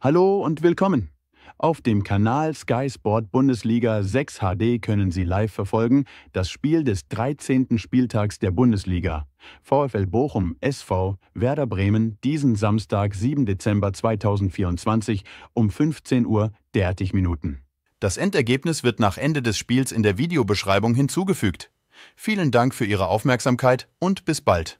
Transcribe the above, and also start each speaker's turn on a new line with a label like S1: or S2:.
S1: Hallo und willkommen! Auf dem Kanal Sky Sport Bundesliga 6 HD können Sie live verfolgen das Spiel des 13. Spieltags der Bundesliga. VfL Bochum SV Werder Bremen diesen Samstag 7 Dezember 2024 um 15 Uhr 30 Minuten. Das Endergebnis wird nach Ende des Spiels in der Videobeschreibung hinzugefügt. Vielen Dank für Ihre Aufmerksamkeit
S2: und bis bald.